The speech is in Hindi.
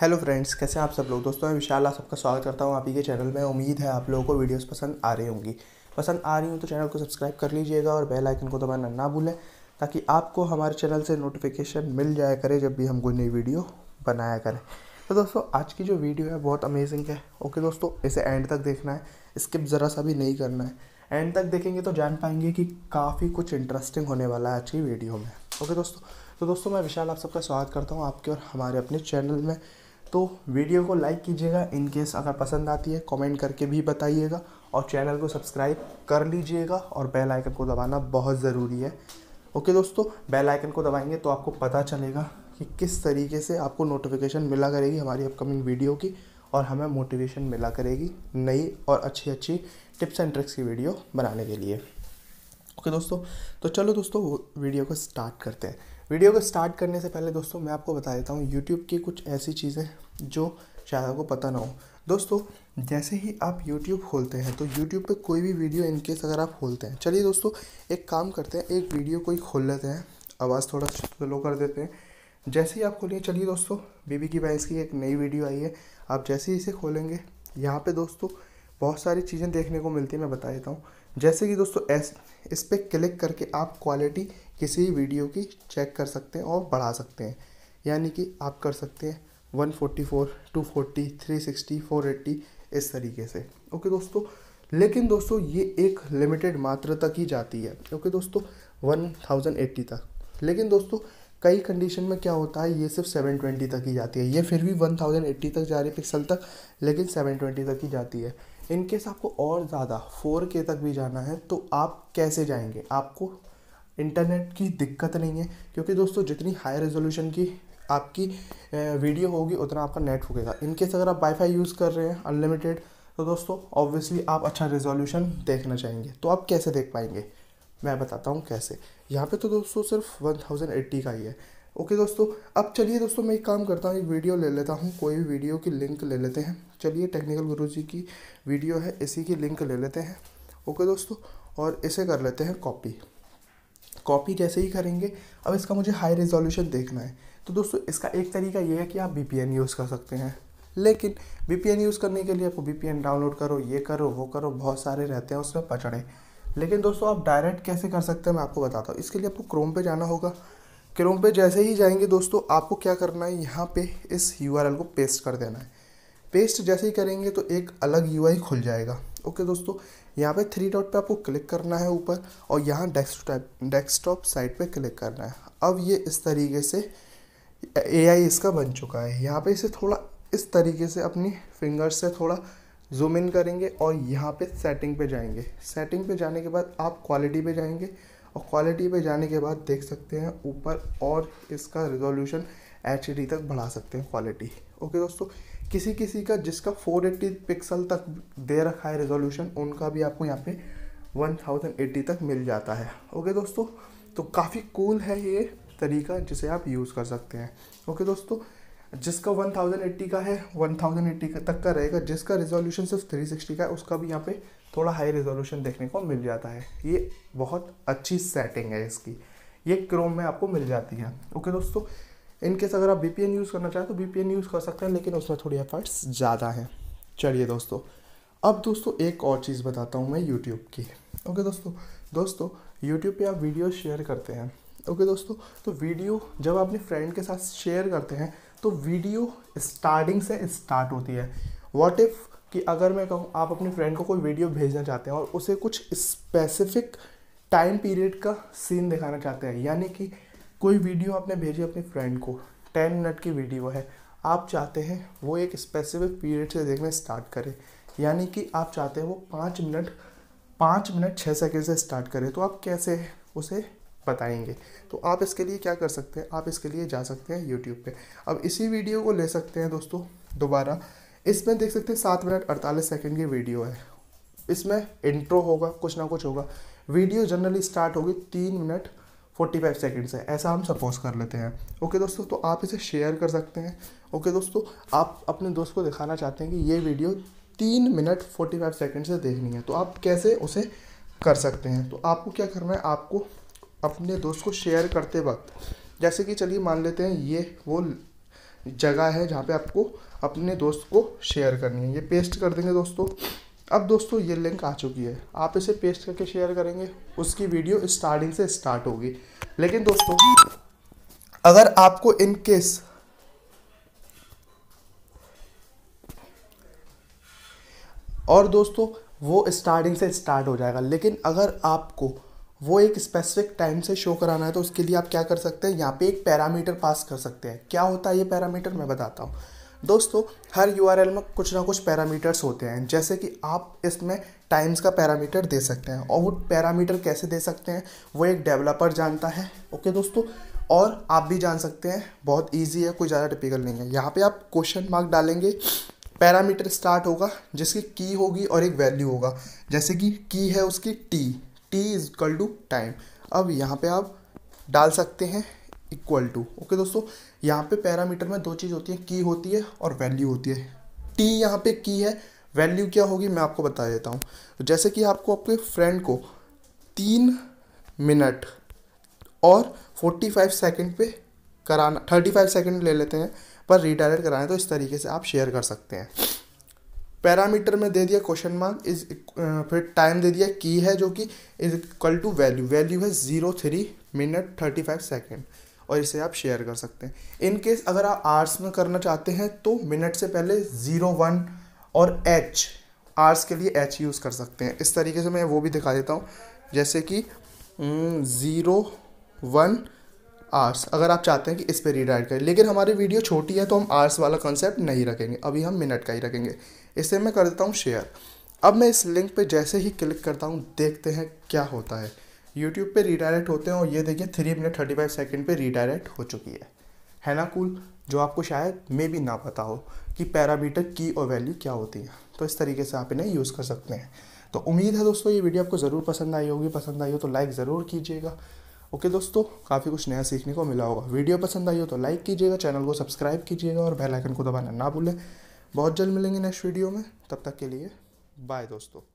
हेलो फ्रेंड्स कैसे हैं आप सब लोग दोस्तों मैं विशाल आप सबका स्वागत करता हूँ आप ही के चैनल में उम्मीद है आप लोगों को वीडियोस पसंद आ रही होंगी पसंद आ रही हूं तो चैनल को सब्सक्राइब कर लीजिएगा और बेल आइकन को दबाना ना भूलें ताकि आपको हमारे चैनल से नोटिफिकेशन मिल जाया करे जब भी हम कोई नई वीडियो बनाया करें तो दोस्तों आज की जो वीडियो है बहुत अमेजिंग है ओके दोस्तों इसे एंड तक देखना है स्किप ज़रा सा भी नहीं करना है एंड तक देखेंगे तो जान पाएंगे कि काफ़ी कुछ इंटरेस्टिंग होने वाला है आज की वीडियो में ओके दोस्तों तो दोस्तों मैं विशाल आप सबका स्वागत करता हूँ आपके और हमारे अपने चैनल में तो वीडियो को लाइक कीजिएगा इन केस अगर पसंद आती है कमेंट करके भी बताइएगा और चैनल को सब्सक्राइब कर लीजिएगा और बेल आइकन को दबाना बहुत ज़रूरी है ओके दोस्तों बेल आइकन को दबाएंगे तो आपको पता चलेगा कि किस तरीके से आपको नोटिफिकेशन मिला करेगी हमारी अपकमिंग वीडियो की और हमें मोटिवेशन मिला करेगी नई और अच्छी अच्छी टिप्स एंड ट्रिक्स की वीडियो बनाने के लिए ओके दोस्तों तो चलो दोस्तों वीडियो को स्टार्ट करते हैं वीडियो को स्टार्ट करने से पहले दोस्तों मैं आपको बता देता हूँ यूट्यूब की कुछ ऐसी चीज़ें जो शायद को पता ना हो दोस्तों जैसे ही आप YouTube खोलते हैं तो YouTube पे कोई भी वीडियो इनकेस अगर आप खोलते हैं चलिए दोस्तों एक काम करते हैं एक वीडियो कोई खोल लेते हैं आवाज़ थोड़ा स्लो कर देते हैं जैसे ही आप खोलिए चलिए दोस्तों बीबी की बाइस की एक नई वीडियो आई है आप जैसे ही इसे खोलेंगे यहाँ पे दोस्तों बहुत सारी चीज़ें देखने को मिलती है मैं बता देता हूँ जैसे कि दोस्तों एस इस पर क्लिक करके आप क्वालिटी किसी भी वीडियो की चेक कर सकते हैं और बढ़ा सकते हैं यानी कि आप कर सकते हैं 144, 240, फोर 480 इस तरीके से ओके दोस्तों लेकिन दोस्तों ये एक लिमिटेड मात्रा तक ही जाती है ओके दोस्तों एट्टी तक लेकिन दोस्तों कई कंडीशन में क्या होता है ये सिर्फ 720 तक ही जाती है ये फिर भी 1080 तक जा रही है पिक्सल तक लेकिन 720 तक ही जाती है इनकेस आपको और ज़्यादा 4K तक भी जाना है तो आप कैसे जाएंगे आपको इंटरनेट की दिक्कत नहीं है क्योंकि दोस्तों जितनी हाई रेजोल्यूशन की आपकी वीडियो होगी उतना आपका नेट फूकेगा इनकेस अगर आप वाईफाई यूज़ कर रहे हैं अनलिमिटेड तो दोस्तों ऑब्वियसली आप अच्छा रेजोल्यूशन देखना चाहेंगे तो आप कैसे देख पाएंगे मैं बताता हूँ कैसे यहाँ पे तो दोस्तों सिर्फ वन थाउजेंड एट्टी का ही है ओके दोस्तों अब चलिए दोस्तों मैं एक काम करता हूँ एक वीडियो ले लेता हूँ कोई भी वीडियो की लिंक ले लेते हैं चलिए टेक्निकल गुरु जी की वीडियो है इसी की लिंक ले लेते हैं ओके दोस्तों और इसे कर लेते हैं कॉपी कॉपी जैसे ही करेंगे अब इसका मुझे हाई रेजोल्यूशन देखना है तो दोस्तों इसका एक तरीका ये है कि आप बी यूज़ कर सकते हैं लेकिन बी यूज़ करने के लिए आपको बी डाउनलोड करो ये करो वो करो बहुत सारे रहते हैं उसमें पचड़े लेकिन दोस्तों आप डायरेक्ट कैसे कर सकते हैं मैं आपको बताता हूँ इसके लिए आपको क्रोम पे जाना होगा क्रोम पे जैसे ही जाएंगे दोस्तों आपको क्या करना है यहाँ पे इस यू को पेस्ट कर देना है पेस्ट जैसे ही करेंगे तो एक अलग यू खुल जाएगा ओके दोस्तों यहाँ पे थ्री डॉट पे आपको क्लिक करना है ऊपर और यहाँ डेस्क डेस्कटॉप साइट पर क्लिक करना है अब ये इस तरीके से ए आई इसका बन चुका है यहाँ पे इसे थोड़ा इस तरीके से अपनी फिंगर्स से थोड़ा जूम इन करेंगे और यहाँ पे सेटिंग पे जाएंगे सेटिंग पे जाने के बाद आप क्वालिटी पे जाएंगे और क्वालिटी पे जाने के बाद देख सकते हैं ऊपर और इसका रिजोल्यूशन एच तक बढ़ा सकते हैं क्वालिटी ओके दोस्तों किसी किसी का जिसका 480 पिक्सल तक दे रखा है रिजोल्यूशन उनका भी आपको यहाँ पे 1080 तक मिल जाता है ओके दोस्तों तो काफ़ी कूल है ये तरीका जिसे आप यूज़ कर सकते हैं ओके दोस्तों जिसका वन थाउजेंड एट्टी का है वन एट्टी का तक का रहेगा जिसका रिजोल्यूशन सिर्फ थ्री सिक्सटी का है उसका भी यहाँ पे थोड़ा हाई रिजोल्यूशन देखने को मिल जाता है ये बहुत अच्छी सेटिंग है इसकी ये क्रोम में आपको मिल जाती है ओके दोस्तों इनकेस अगर आप बी यूज़ करना चाहें तो बी यूज़ कर सकते हैं लेकिन उसमें थोड़ी एफर्ट्स ज़्यादा हैं चलिए दोस्तों अब दोस्तों एक और चीज़ बताता हूँ मैं यूट्यूब की ओके दोस्तों दोस्तों यूट्यूब पे आप वीडियो शेयर करते हैं ओके okay, दोस्तों तो वीडियो जब अपने फ्रेंड के साथ शेयर करते हैं तो वीडियो स्टार्टिंग से स्टार्ट होती है वॉट इफ़ कि अगर मैं कहूँ आप अपने फ्रेंड को कोई वीडियो भेजना चाहते हैं और उसे कुछ स्पेसिफिक टाइम पीरियड का सीन दिखाना चाहते हैं यानी कि कोई वीडियो आपने भेजी अपने फ्रेंड को टेन मिनट की वीडियो है आप चाहते हैं वो एक स्पेसिफिक पीरियड से देखना स्टार्ट करें यानी कि आप चाहते हैं वो पाँच मिनट पाँच मिनट छः सेकेंड से स्टार्ट करें तो आप कैसे उसे बताएंगे तो आप इसके लिए क्या कर सकते हैं आप इसके लिए जा सकते हैं यूट्यूब पे अब इसी वीडियो को ले सकते हैं दोस्तों दोबारा इसमें देख सकते हैं सात मिनट अड़तालीस सेकेंड की वीडियो है इसमें इंट्रो होगा कुछ ना कुछ होगा वीडियो जनरली स्टार्ट होगी तीन मिनट फोर्टी फाइव सेकेंड से ऐसा हम सपोज कर लेते हैं ओके दोस्तों तो आप इसे शेयर कर सकते हैं ओके दोस्तों आप अपने दोस्त को दिखाना चाहते हैं कि ये वीडियो तीन मिनट फोर्टी फाइव सेकेंड से देखनी है तो आप कैसे उसे कर सकते हैं तो आपको क्या करना है आपको अपने दोस्त को शेयर करते वक्त जैसे कि चलिए मान लेते हैं ये वो जगह है जहाँ पे आपको अपने दोस्त को शेयर करनी है ये पेस्ट कर देंगे दोस्तों अब दोस्तों ये लिंक आ चुकी है आप इसे पेस्ट करके शेयर करेंगे उसकी वीडियो स्टार्टिंग से स्टार्ट होगी लेकिन दोस्तों अगर आपको इन केस और दोस्तों वो स्टार्टिंग से स्टार्ट हो जाएगा लेकिन अगर आपको वो एक स्पेसिफिक टाइम से शो कराना है तो उसके लिए आप क्या कर सकते हैं यहाँ पे एक पैरामीटर पास कर सकते हैं क्या होता है ये पैरामीटर मैं बताता हूँ दोस्तों हर यू में कुछ ना कुछ पैरामीटर्स होते हैं जैसे कि आप इसमें टाइम्स का पैरामीटर दे सकते हैं और वो पैरामीटर कैसे दे सकते हैं वो एक डेवलपर जानता है ओके दोस्तों और आप भी जान सकते हैं बहुत इजी है कोई ज़्यादा टिपिकल नहीं है यहाँ पे आप क्वेश्चन मार्क डालेंगे पैरामीटर स्टार्ट होगा जिसकी की होगी और एक वैल्यू होगा जैसे कि की है उसकी T T is equal to time अब यहाँ पे आप डाल सकते हैं इक्वल टू ओके दोस्तों यहाँ पे पैरामीटर में दो चीज़ होती है की होती है और वैल्यू होती है टी यहाँ पे की है वैल्यू क्या होगी मैं आपको बता देता हूँ जैसे कि आपको आपके फ्रेंड को तीन मिनट और फोर्टी फाइव सेकेंड पे कराना थर्टी फाइव सेकेंड ले लेते हैं पर रिडायरेक्ट कराना है तो इस तरीके से आप शेयर कर सकते हैं पैरामीटर में दे दिया क्वेश्चन मार्क इज फिर टाइम दे दिया की है जो कि is equal to value value है zero three minute thirty five second और इसे आप शेयर कर सकते हैं इन केस अगर आप आर्ट्स में करना चाहते हैं तो मिनट से पहले ज़ीरो वन और एच आर्ट्स के लिए एच यूज़ कर सकते हैं इस तरीके से मैं वो भी दिखा देता हूँ जैसे कि ज़ीरो mm, वन आर्स अगर आप चाहते हैं कि इस पर रीराइट करें लेकिन हमारी वीडियो छोटी है तो हम आर्स वाला कॉन्सेप्ट नहीं रखेंगे अभी हम मिनट का ही रखेंगे इसे मैं कर देता हूँ शेयर अब मैं इस लिंक पर जैसे ही क्लिक करता हूँ देखते हैं क्या होता है यूट्यूब पर रीडायरेक्ट होते हैं और ये देखिए three minute thirty five second पर रीडायरेक्ट हो चुकी है है ना कूल जो आपको शायद मे भी ना पता हो कि पैरामीटर की और वैल्यू क्या होती है तो इस तरीके से आप इन्हें यूज़ कर सकते हैं तो उम्मीद है दोस्तों ये वीडियो आपको ज़रूर पसंद आई होगी पसंद आई हो तो लाइक ज़रूर कीजिएगा ओके दोस्तों काफ़ी कुछ नया सीखने को मिला होगा वीडियो पसंद आई हो तो लाइक कीजिएगा चैनल को सब्सक्राइब कीजिएगा और बेल आइकन को दबाना ना भूलें बहुत जल्द मिलेंगे नेक्स्ट वीडियो में तब तक के लिए बाय दोस्तों